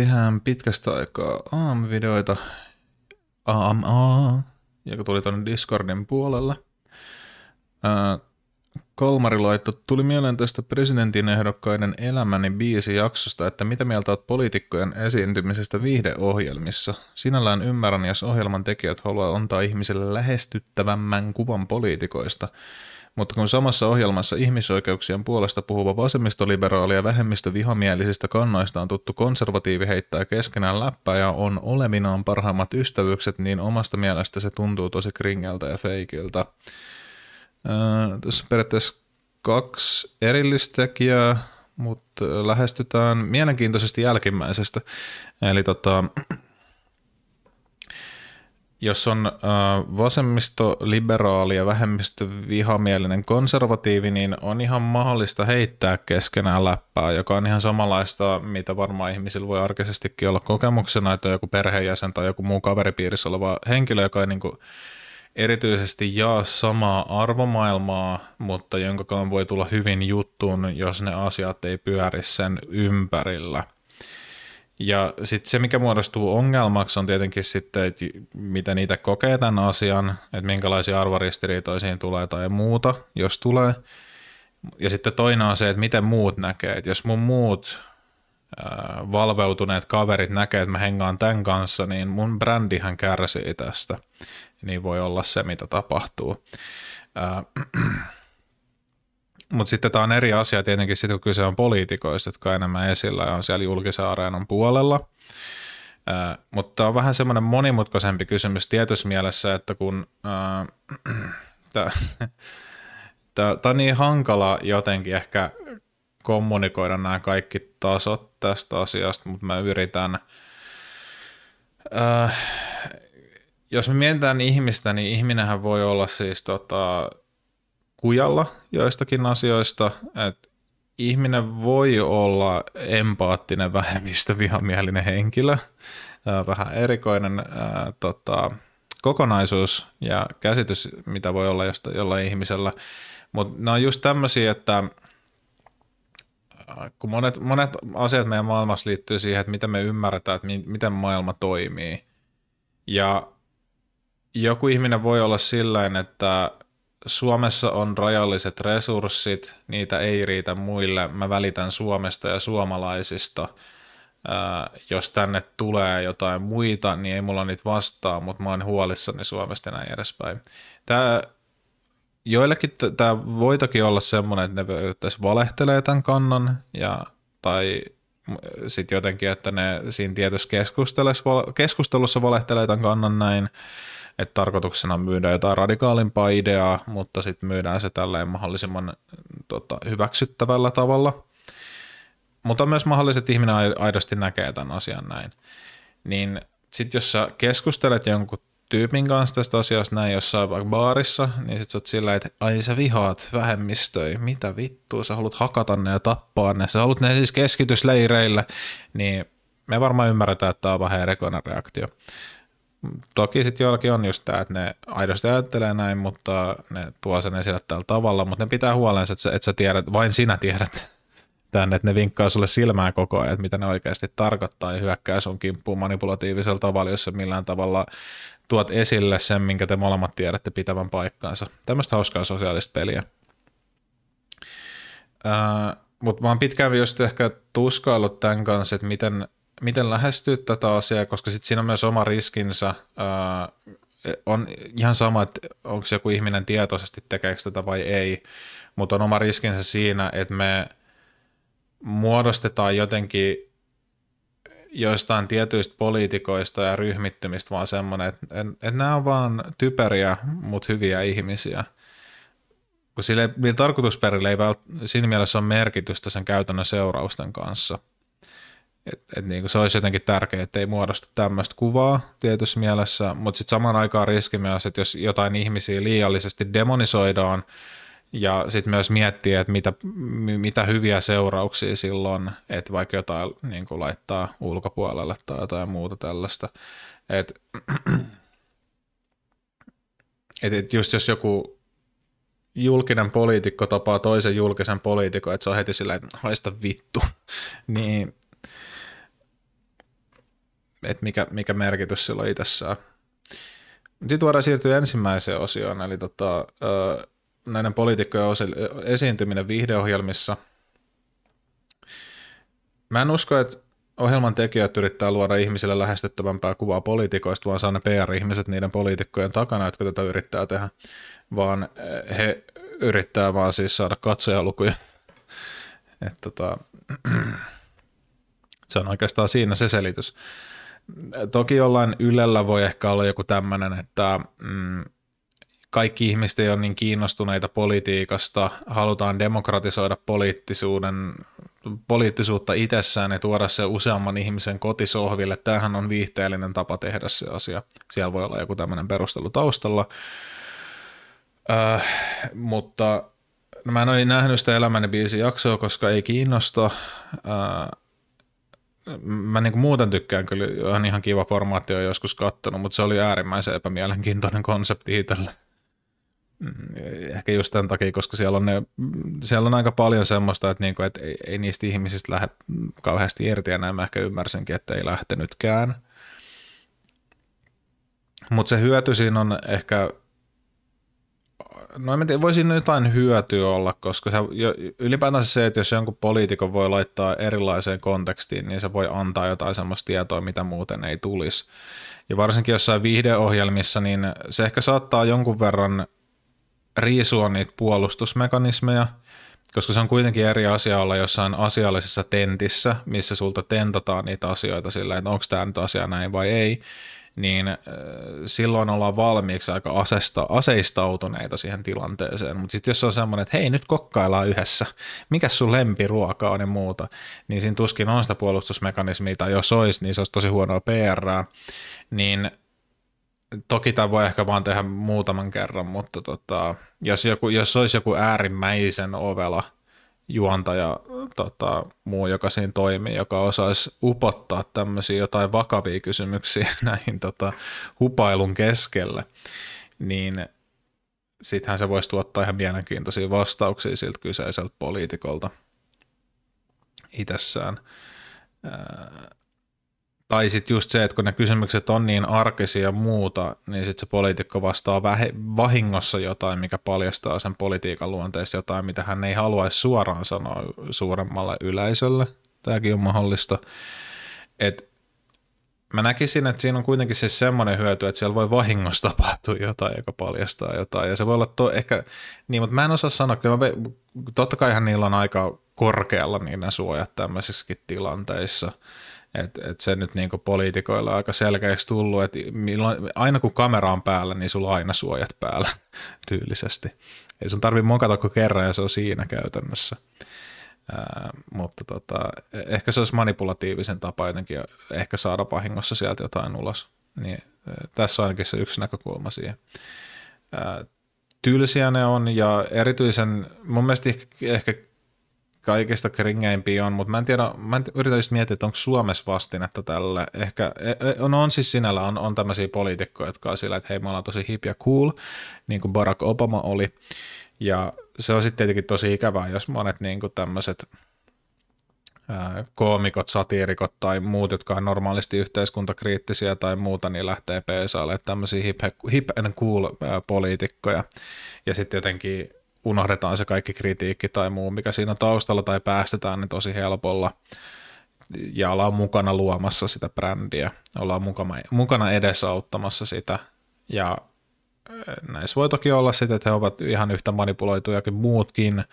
tehdään pitkästä aikaa am Aam, aam, joka tuli tuonne Discordin puolella. Kolmari laitto, tuli mieleen tästä ehdokkaiden elämäni biisi jaksosta, että mitä mieltä olet poliitikkojen esiintymisestä viihdeohjelmissa? Sinällään ymmärrän, jos ohjelman tekijät haluaa antaa ihmiselle lähestyttävämmän kuvan poliitikoista, mutta kun samassa ohjelmassa ihmisoikeuksien puolesta puhuva vasemmistoliberaali ja vihamielisistä kannoista on tuttu konservatiivi heittää keskenään läppää ja on oleminaan parhaimmat ystävykset, niin omasta mielestä se tuntuu tosi kringeltä ja feikiltä. Öö, tässä on periaatteessa kaksi erillistekijää, mutta lähestytään mielenkiintoisesti jälkimmäisestä. Eli tota, jos on äh, vasemmisto, liberaali ja vähemmistö vihamielinen konservatiivi, niin on ihan mahdollista heittää keskenään läppää, joka on ihan samanlaista, mitä varmaan ihmisillä voi arkisestikin olla kokemuksena, että on joku perheenjäsen tai joku muu kaveripiirissä oleva henkilö, joka ei niin kuin erityisesti jaa samaa arvomaailmaa, mutta jonkakaan voi tulla hyvin juttuun, jos ne asiat ei pyöri sen ympärillä – ja sitten se, mikä muodostuu ongelmaksi, on tietenkin sitten, että miten niitä kokee tämän asian, että minkälaisia arvoristiriitoja tulee tai muuta, jos tulee. Ja sitten toinen on se, että miten muut näkee. Että jos mun muut äh, valveutuneet kaverit näkee, että mä hengaan tämän kanssa, niin mun brändihän kärsii tästä. Niin voi olla se, mitä tapahtuu. Äh, mutta sitten tämä on eri asia tietenkin sitten, kun kyse on poliitikoista, jotka on enemmän esillä ja on siellä julkisen areenan puolella. Äh, mutta on vähän semmoinen monimutkaisempi kysymys tietyssä mielessä, että kun äh, tämä on niin hankala jotenkin ehkä kommunikoida nämä kaikki tasot tästä asiasta, mutta mä yritän. Äh, jos me mietitään ihmistä, niin ihminenhän voi olla siis tota, kujalla joistakin asioista, että ihminen voi olla empaattinen, vihamielinen henkilö, äh, vähän erikoinen ää, äh, tota, kokonaisuus ja käsitys, mitä voi olla josta, jollain ihmisellä, mutta ne on just tämmöisiä, että äh, kun monet, monet asiat meidän maailmassa liittyy siihen, että miten me ymmärretään, että mi, miten maailma toimii. Ja joku ihminen voi olla sillä että Suomessa on rajalliset resurssit, niitä ei riitä muille. Mä välitän Suomesta ja suomalaisista. Äh, jos tänne tulee jotain muita, niin ei mulla niitä vastaa, mutta mä oon huolissani Suomesta ja näin edespäin. Tämä joillekin tämä voi toki olla semmoinen, että ne yrittäisi valehtelee tämän kannan, ja, tai sitten jotenkin, että ne siinä tietyssä keskustelussa valehtelee tämän kannan näin, että tarkoituksena myydään jotain radikaalimpaa ideaa, mutta sitten myydään se tälleen mahdollisimman tota, hyväksyttävällä tavalla. Mutta myös mahdolliset että ihminen aidosti näkee tämän asian näin. Niin sitten jos sä keskustelet jonkun tyypin kanssa tästä asiasta näin jossain vaikka baarissa, niin sit sä oot sillä, että ai sä vihaat vähemmistöjä, mitä vittua, sä haluat hakata ne ja tappaa ne, sä haluat ne siis keskitysleireille, niin me varmaan ymmärretään, että tämä on vähän erikoinen reaktio. Toki sitten joillakin on just tämä, että ne aidosti ajattelee näin, mutta ne tuo sen esille tällä tavalla, mutta ne pitää huolensa, että sä, että sä tiedät, vain sinä tiedät tänne, että ne vinkkaa sulle silmään koko ajan, että mitä ne oikeasti tarkoittaa ja hyökkää sun kimppuun manipulatiivisella tavalla, jos millään tavalla tuot esille sen, minkä te molemmat tiedätte pitävän paikkaansa. Tämmöistä hauskaa sosiaalista peliä. Äh, mutta mä oon pitkään just ehkä tuskaillut tämän kanssa, että miten miten lähestyä tätä asiaa, koska sitten siinä on myös oma riskinsä. Ää, on ihan sama, että onko joku ihminen tietoisesti tekeekö tätä vai ei, mutta on oma riskinsä siinä, että me muodostetaan jotenkin joistain tietyistä poliitikoista ja ryhmittymistä vaan semmoinen, että, että nämä on vaan typeriä, mutta hyviä ihmisiä. Kun sille, tarkoitusperille ei välttämättä siinä mielessä on merkitystä sen käytännön seurausten kanssa – et, et niin kuin se olisi jotenkin tärkeää, että ei muodostu tämmöistä kuvaa tietyssä mielessä, mutta sitten samaan aikaan riski myös, että jos jotain ihmisiä liiallisesti demonisoidaan, ja sitten myös miettiä, että mitä, mitä hyviä seurauksia silloin, että vaikka jotain niin kuin laittaa ulkopuolelle tai jotain muuta tällaista. Et, et, et just jos joku julkinen poliitikko tapaa toisen julkisen poliitikon, että se on heti silleen, että no, haista vittu, niin että mikä, mikä merkitys sillä on itsessään. Sitten voidaan siirtyä ensimmäiseen osioon, eli tota, näiden poliitikkojen esiintyminen viihdeohjelmissa. Mä en usko, että ohjelman tekijät yrittää luoda ihmisille lähestyttävämpää kuvaa poliitikoista, vaan saa ne PR-ihmiset niiden poliitikkojen takana, jotka tätä yrittää tehdä, vaan eh, he yrittää vaan siis saada katsojalukuja. Et tota, se on oikeastaan siinä se selitys toki jollain Ylellä voi ehkä olla joku tämmöinen, että mm, kaikki ihmiset ei ole niin kiinnostuneita politiikasta, halutaan demokratisoida poliittisuuden, poliittisuutta itsessään ja tuoda se useamman ihmisen kotisohville. Tämähän on viihteellinen tapa tehdä se asia. Siellä voi olla joku tämmöinen perustelu taustalla. Äh, mutta no mä en ole nähnyt sitä Elämäni biisi jaksoa, koska ei kiinnosta. Äh, mä niin muuten tykkään kyllä, on ihan kiva formaatti on joskus kattonut, mutta se oli äärimmäisen epämielenkiintoinen konsepti itselle. Mm, ehkä just tämän takia, koska siellä on, ne, siellä on aika paljon semmoista, että, kuin, niinku, että ei, ei, niistä ihmisistä lähde kauheasti irti, ja näin mä ehkä ymmärsinkin, että ei lähtenytkään. Mutta se hyöty siinä on ehkä no en tiedä, voisi jotain hyötyä olla, koska se, ylipäätään se, että jos jonkun poliitikon voi laittaa erilaiseen kontekstiin, niin se voi antaa jotain semmoista tietoa, mitä muuten ei tulisi. Ja varsinkin jossain viihdeohjelmissa, niin se ehkä saattaa jonkun verran riisua niitä puolustusmekanismeja, koska se on kuitenkin eri asia olla jossain asiallisessa tentissä, missä sulta tentataan niitä asioita sillä, että onko tämä nyt asia näin vai ei, niin silloin ollaan valmiiksi aika asesta, aseistautuneita siihen tilanteeseen. Mutta sitten jos on semmoinen, että hei nyt kokkaillaan yhdessä, mikä sun lempiruoka on ja muuta, niin siinä tuskin on sitä puolustusmekanismia, tai jos olisi, niin se olisi tosi huonoa PR. Niin toki tämä voi ehkä vaan tehdä muutaman kerran, mutta tota, jos, joku, jos olisi joku äärimmäisen ovela – juontaja tota, muu, joka siinä toimii, joka osaisi upottaa tämmöisiä jotain vakavia kysymyksiä näihin tota, hupailun keskelle, niin sittenhän se voisi tuottaa ihan mielenkiintoisia vastauksia siltä kyseiseltä poliitikolta itsessään. Öö, tai sitten just se, että kun ne kysymykset on niin arkisia ja muuta, niin sitten se poliitikko vastaa vähe- vahingossa jotain, mikä paljastaa sen politiikan luonteessa jotain, mitä hän ei haluaisi suoraan sanoa suuremmalle yleisölle. Tämäkin on mahdollista. Et mä näkisin, että siinä on kuitenkin siis semmoinen hyöty, että siellä voi vahingossa tapahtua jotain, joka paljastaa jotain. Ja se voi olla to, ehkä, niin, mutta mä en osaa sanoa, kyllä mä, totta kaihan niillä on aika korkealla niiden suojat tämmöisissäkin tilanteissa – et, et se nyt niinku poliitikoilla on aika selkeäksi tullut, että aina kun kamera on päällä, niin sulla on aina suojat päällä tyylisesti. Ei sun tarvi mokata kuin kerran ja se on siinä käytännössä. Ää, mutta tota, e- ehkä se olisi manipulatiivisen tapa jotenkin ehkä saada vahingossa sieltä jotain ulos. Niin, ää, e, tässä on ainakin se yksi näkökulma siihen. Ää, tylsiä ne on ja erityisen, mun mielestä ehkä, ehkä kaikista kringeimpia on, mutta mä en tiedä, mä en yritä just miettiä, että onko Suomessa vastinetta tälle. Ehkä, e, e, on, no on siis sinällä on, on tämmöisiä poliitikkoja, jotka on sillä, että hei, me ollaan tosi hip ja cool, niin kuin Barack Obama oli. Ja se on sitten tietenkin tosi ikävää, jos monet niin kuin tämmöiset koomikot, satiirikot tai muut, jotka on normaalisti yhteiskuntakriittisiä tai muuta, niin lähtee peesaalle tämmöisiä hip, hip and cool poliitikkoja. Ja sitten jotenkin unohdetaan se kaikki kritiikki tai muu, mikä siinä on taustalla tai päästetään, niin tosi helpolla. Ja ollaan mukana luomassa sitä brändiä, ollaan mukana, mukana edesauttamassa sitä. Ja eh, näissä voi toki olla sitä, että he ovat ihan yhtä manipuloituja kuin muutkin,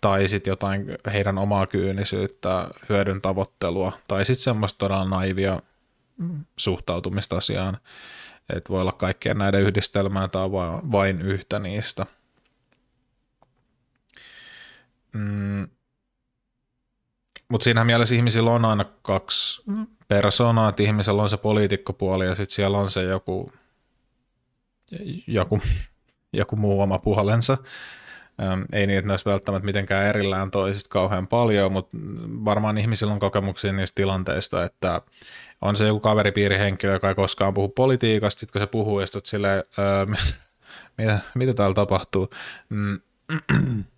tai sitten jotain heidän omaa kyynisyyttä, hyödyn tavoittelua, tai sitten semmoista todella naivia suhtautumista asiaan. Että voi olla kaikkien näiden yhdistelmää tai vain yhtä niistä – Mm. Mutta siinä mielessä ihmisillä on aina kaksi mm. persoonaa, että ihmisellä on se poliitikkopuoli ja sitten siellä on se joku, joku, joku muu oma puolensa. Ähm, ei niin, että ne olisi välttämättä mitenkään erillään toisista kauhean paljon, mutta varmaan ihmisillä on kokemuksia niistä tilanteista, että on se joku kaveripiirihenkilö, joka ei koskaan puhu politiikasta, sitten kun se puhuu, ja sitten silleen, öö, mitä, mitä täällä tapahtuu. Mm,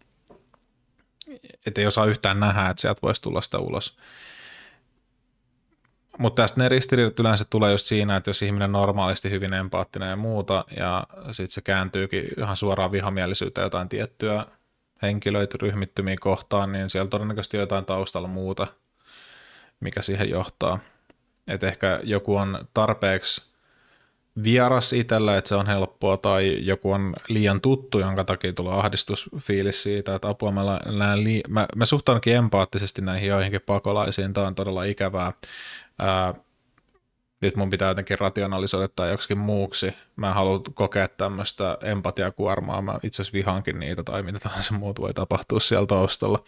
että ei osaa yhtään nähdä, että sieltä voisi tulla sitä ulos. Mutta tästä ne ristiriidat yleensä tulee just siinä, että jos ihminen normaalisti hyvin empaattinen ja muuta, ja sitten se kääntyykin ihan suoraan vihamielisyyteen jotain tiettyä henkilöitä ryhmittymiä kohtaan, niin siellä todennäköisesti jotain taustalla muuta, mikä siihen johtaa. että ehkä joku on tarpeeksi vieras itsellä, että se on helppoa, tai joku on liian tuttu, jonka takia tulee ahdistusfiilis siitä, että apua mä, lään mä, mä suhtaankin empaattisesti näihin joihinkin pakolaisiin, tämä on todella ikävää. Ää, nyt mun pitää jotenkin rationalisoida tai joksikin muuksi. Mä en halua kokea tämmöistä empatiakuormaa, mä itse asiassa vihaankin niitä tai mitä tahansa muut voi tapahtua siellä taustalla.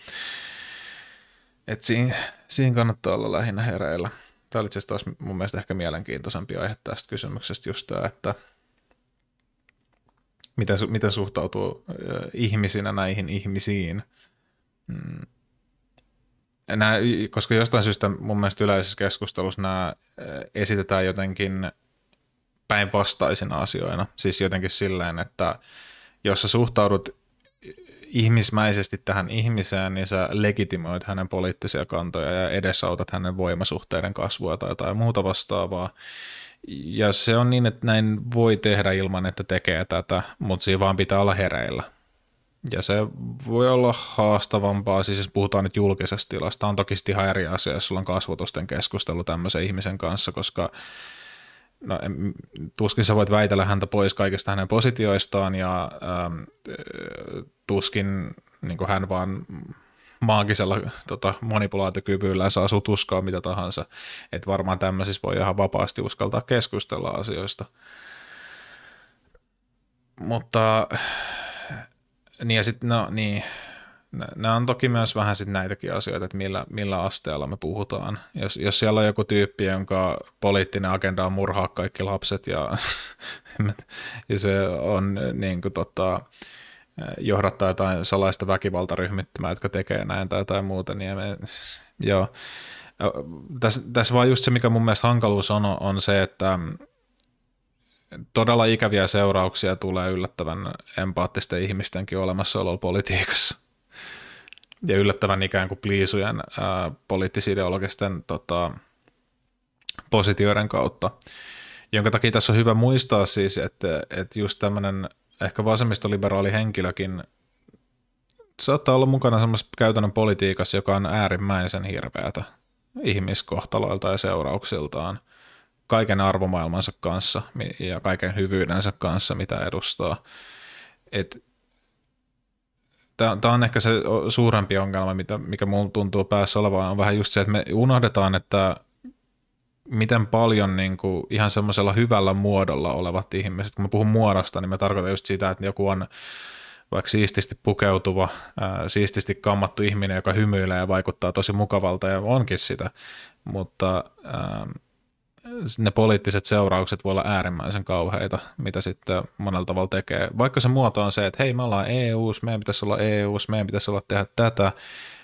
Et siinä, siinä kannattaa olla lähinnä hereillä tämä oli asiassa taas mun mielestä ehkä mielenkiintoisempi aihe tästä kysymyksestä just tämä, että miten, miten suhtautuu ihmisinä näihin ihmisiin. Mm. Nämä, koska jostain syystä mun mielestä yleisessä keskustelussa nämä esitetään jotenkin päinvastaisina asioina. Siis jotenkin silleen, että jos sä suhtaudut ihmismäisesti tähän ihmiseen, niin sä legitimoit hänen poliittisia kantoja ja edesautat hänen voimasuhteiden kasvua tai jotain muuta vastaavaa. Ja se on niin, että näin voi tehdä ilman, että tekee tätä, mutta siinä vaan pitää olla hereillä. Ja se voi olla haastavampaa, siis jos puhutaan nyt julkisesta tilasta. On toki ihan eri asia, jos sulla on kasvotusten keskustelu tämmöisen ihmisen kanssa, koska no, en, tuskin sä voit väitellä häntä pois kaikista hänen positioistaan ja ähm, tuskin niin hän vaan maagisella tota, manipulaatiokyvyllä saa uskoa mitä tahansa. Et varmaan tämmöisissä voi ihan vapaasti uskaltaa keskustella asioista. Mutta, niin ja sitten, no niin, nämä on toki myös vähän sit näitäkin asioita, että millä, millä asteella me puhutaan. Jos, jos siellä on joku tyyppi, jonka poliittinen agenda on murhaa kaikki lapset ja, ja se on niin kuin, tota, johdattaa jotain salaista väkivaltaryhmittymää, jotka tekee näin tai jotain muuta, niin me, joo. Tässä, tässä vaan just se, mikä mun mielestä hankaluus on, on se, että mm, todella ikäviä seurauksia tulee yllättävän empaattisten ihmistenkin olemassaololla politiikassa ja yllättävän ikään kuin pliisujen poliittisideologisten tota, positioiden kautta, jonka takia tässä on hyvä muistaa siis, että, että just tämmöinen ehkä vasemmistoliberaali henkilökin saattaa olla mukana semmoisessa käytännön politiikassa, joka on äärimmäisen hirveätä ihmiskohtaloilta ja seurauksiltaan kaiken arvomaailmansa kanssa ja kaiken hyvyydensä kanssa, mitä edustaa. että tämä on ehkä se suurempi ongelma, mitä, mikä mulla tuntuu päässä olevan, on vähän just se, että me unohdetaan, että miten paljon niin kuin, ihan semmoisella hyvällä muodolla olevat ihmiset, kun mä puhun muodosta, niin mä tarkoitan just sitä, että joku on vaikka siististi pukeutuva, ää, siististi kammattu ihminen, joka hymyilee ja vaikuttaa tosi mukavalta ja onkin sitä, mutta ää, ne poliittiset seuraukset voi olla äärimmäisen kauheita, mitä sitten monella tavalla tekee. Vaikka se muoto on se, että hei me ollaan EUs, meidän pitäisi olla EUs, meidän pitäisi olla tehdä tätä,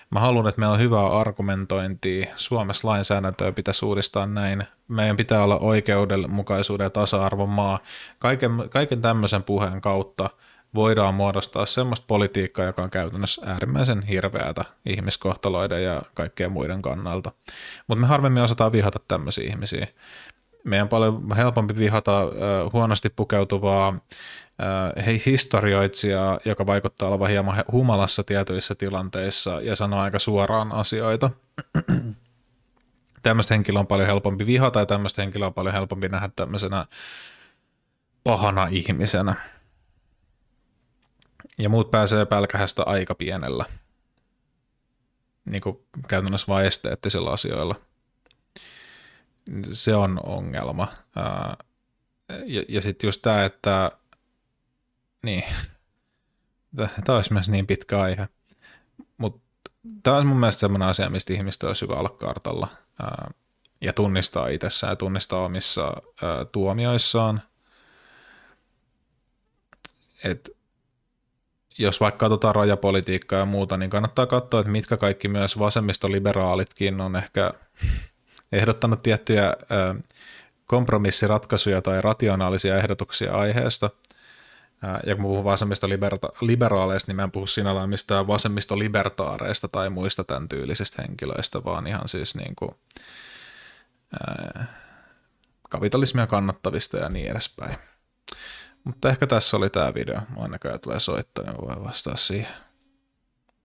mä haluan, että meillä on hyvää argumentointia, Suomessa lainsäädäntöä pitäisi uudistaa näin, meidän pitää olla oikeudenmukaisuuden ja tasa-arvon maa. Kaiken, kaiken tämmöisen puheen kautta – voidaan muodostaa semmoista politiikkaa, joka on käytännössä äärimmäisen hirveätä ihmiskohtaloiden ja kaikkea muiden kannalta. Mutta me harvemmin osataan vihata tämmöisiä ihmisiä. Meidän on paljon helpompi vihata huonosti pukeutuvaa hei historioitsijaa, joka vaikuttaa olevan hieman humalassa tietyissä tilanteissa ja sanoa aika suoraan asioita. tämmöistä henkilöä on paljon helpompi vihata ja tämmöistä henkilöä on paljon helpompi nähdä tämmöisenä pahana ihmisenä ja muut pääsee pälkähästä aika pienellä. Niin kuin käytännössä vain esteettisillä asioilla. Se on ongelma. Ja, ja sitten just tämä, että niin, tämä olisi myös niin pitkä aihe. Mutta tämä on mun mielestä sellainen asia, mistä ihmistä olisi hyvä olla kartalla ja tunnistaa itsessään ja tunnistaa omissa tuomioissaan. Että jos vaikka katsotaan rajapolitiikkaa ja muuta, niin kannattaa katsoa, että mitkä kaikki myös vasemmistoliberaalitkin on ehkä ehdottanut tiettyjä kompromissiratkaisuja tai rationaalisia ehdotuksia aiheesta. Ja kun puhun vasemmistoliberaaleista, niin mä en puhu sinällään mistään vasemmistolibertaareista tai muista tämän tyylisistä henkilöistä, vaan ihan siis niin kuin, ää, kapitalismia kannattavista ja niin edespäin. Mutta ehkä tässä oli tämä video. Ainakaan tulee soittaa, niin voi vastaa siihen.